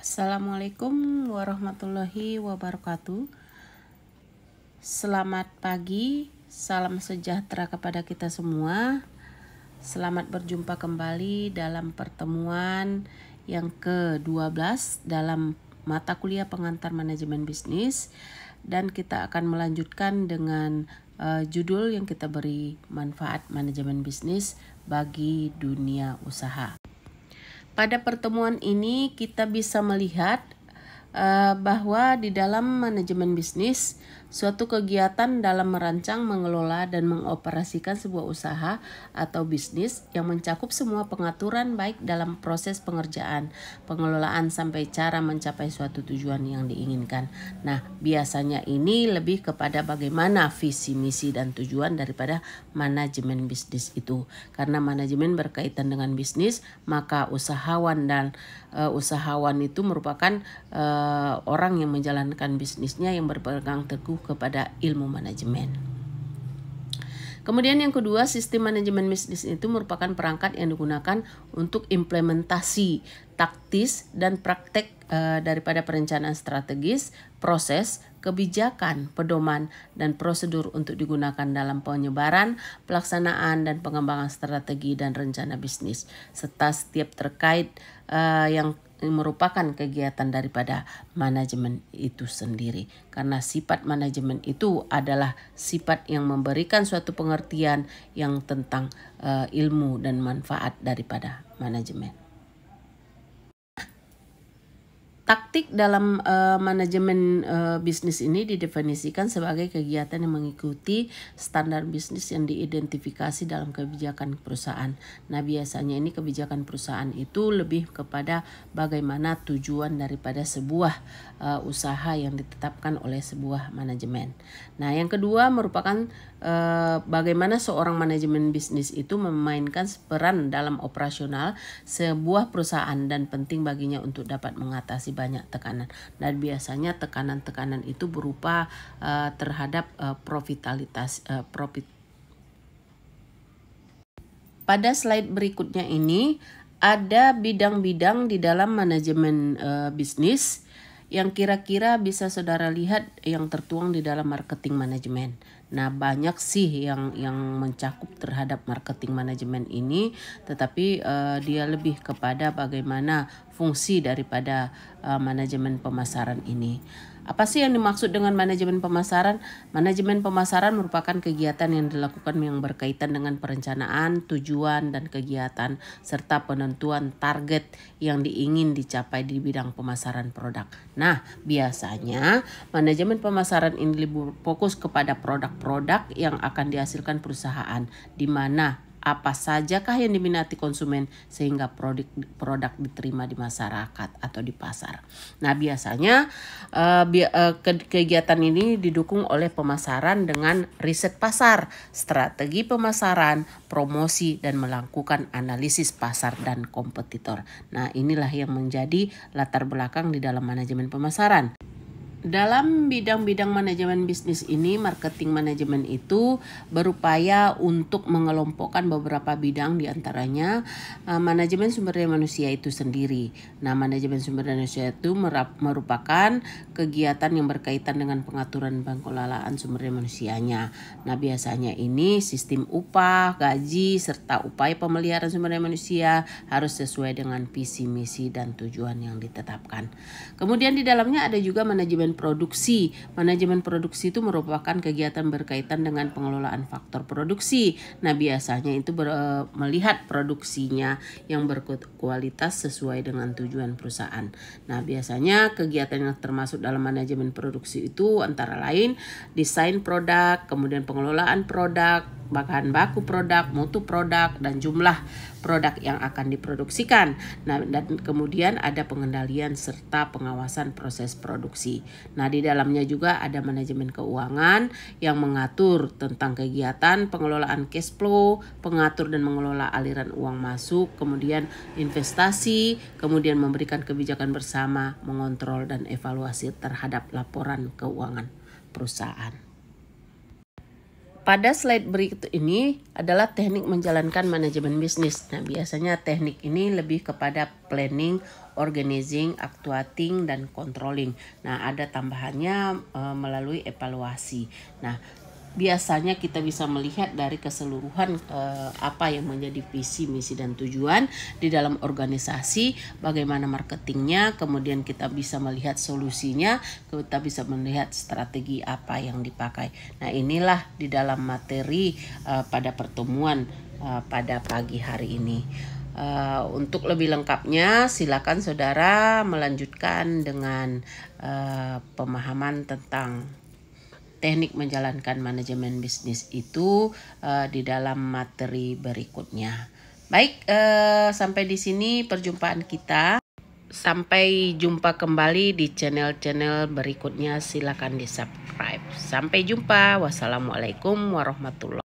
Assalamualaikum warahmatullahi wabarakatuh. Selamat pagi, salam sejahtera kepada kita semua. Selamat berjumpa kembali dalam pertemuan yang ke-12 dalam mata kuliah pengantar manajemen bisnis dan kita akan melanjutkan dengan uh, judul yang kita beri manfaat manajemen bisnis bagi dunia usaha. Pada pertemuan ini kita bisa melihat Eh, bahwa di dalam manajemen bisnis, suatu kegiatan dalam merancang, mengelola, dan mengoperasikan sebuah usaha atau bisnis yang mencakup semua pengaturan baik dalam proses pengerjaan, pengelolaan sampai cara mencapai suatu tujuan yang diinginkan. Nah, biasanya ini lebih kepada bagaimana visi, misi, dan tujuan daripada manajemen bisnis itu. Karena manajemen berkaitan dengan bisnis, maka usahawan dan uh, usahawan itu merupakan uh, Eh, orang yang menjalankan bisnisnya yang berpegang teguh kepada ilmu manajemen. Kemudian yang kedua, sistem manajemen bisnis itu merupakan perangkat yang digunakan untuk implementasi taktis dan praktek e, daripada perencanaan strategis, proses, kebijakan, pedoman, dan prosedur untuk digunakan dalam penyebaran, pelaksanaan, dan pengembangan strategi dan rencana bisnis, serta setiap terkait e, yang merupakan kegiatan daripada manajemen itu sendiri. Karena sifat manajemen itu adalah sifat yang memberikan suatu pengertian yang tentang e, ilmu dan manfaat daripada manajemen. Taktik dalam uh, manajemen uh, bisnis ini didefinisikan sebagai kegiatan yang mengikuti standar bisnis yang diidentifikasi dalam kebijakan perusahaan. Nah, biasanya ini kebijakan perusahaan itu lebih kepada bagaimana tujuan daripada sebuah uh, usaha yang ditetapkan oleh sebuah manajemen. Nah, yang kedua merupakan uh, bagaimana seorang manajemen bisnis itu memainkan peran dalam operasional sebuah perusahaan dan penting baginya untuk dapat mengatasi banyak tekanan. Dan biasanya tekanan-tekanan itu berupa uh, terhadap uh, profitalitas uh, profit. Pada slide berikutnya ini ada bidang-bidang di dalam manajemen uh, bisnis yang kira-kira bisa saudara lihat yang tertuang di dalam marketing manajemen. Nah, banyak sih yang yang mencakup terhadap marketing manajemen ini, tetapi uh, dia lebih kepada bagaimana fungsi daripada uh, manajemen pemasaran ini. Apa sih yang dimaksud dengan manajemen pemasaran? Manajemen pemasaran merupakan kegiatan yang dilakukan yang berkaitan dengan perencanaan, tujuan, dan kegiatan, serta penentuan target yang diingin dicapai di bidang pemasaran produk. Nah, biasanya manajemen pemasaran ini fokus kepada produk produk yang akan dihasilkan perusahaan, di mana apa sajakah yang diminati konsumen sehingga produk produk diterima di masyarakat atau di pasar. Nah biasanya eh, eh, kegiatan ini didukung oleh pemasaran dengan riset pasar, strategi pemasaran, promosi dan melakukan analisis pasar dan kompetitor. Nah inilah yang menjadi latar belakang di dalam manajemen pemasaran dalam bidang-bidang manajemen bisnis ini, marketing manajemen itu berupaya untuk mengelompokkan beberapa bidang diantaranya antaranya eh, manajemen sumber daya manusia itu sendiri. Nah, manajemen sumber daya manusia itu merupakan kegiatan yang berkaitan dengan pengaturan pengelolaan sumber daya manusianya. Nah, biasanya ini sistem upah, gaji, serta upaya pemeliharaan sumber daya manusia harus sesuai dengan visi misi dan tujuan yang ditetapkan. Kemudian di dalamnya ada juga manajemen manajemen produksi. Manajemen produksi itu merupakan kegiatan berkaitan dengan pengelolaan faktor produksi. Nah, biasanya itu ber, eh, melihat produksinya yang berkualitas sesuai dengan tujuan perusahaan. Nah, biasanya kegiatan yang termasuk dalam manajemen produksi itu antara lain desain produk, kemudian pengelolaan produk, bahan baku produk, mutu produk, dan jumlah produk yang akan diproduksikan. Nah, dan kemudian ada pengendalian serta pengawasan proses produksi. Nah, di dalamnya juga ada manajemen keuangan yang mengatur tentang kegiatan pengelolaan cash flow, pengatur dan mengelola aliran uang masuk, kemudian investasi, kemudian memberikan kebijakan bersama, mengontrol dan evaluasi terhadap laporan keuangan perusahaan. Pada slide berikut ini adalah teknik menjalankan manajemen bisnis. Nah, biasanya teknik ini lebih kepada planning, organizing, actuating, dan controlling. Nah, ada tambahannya e, melalui evaluasi. Nah, biasanya kita bisa melihat dari keseluruhan eh, apa yang menjadi visi, misi dan tujuan di dalam organisasi, bagaimana marketingnya, kemudian kita bisa melihat solusinya, kita bisa melihat strategi apa yang dipakai. Nah, inilah di dalam materi eh, pada pertemuan eh, pada pagi hari ini. Uh, untuk lebih lengkapnya, silakan saudara melanjutkan dengan uh, pemahaman tentang teknik menjalankan manajemen bisnis itu uh, di dalam materi berikutnya. Baik, uh, sampai di sini perjumpaan kita. Sampai jumpa kembali di channel-channel berikutnya. Silakan di-subscribe. Sampai jumpa. Wassalamualaikum warahmatullahi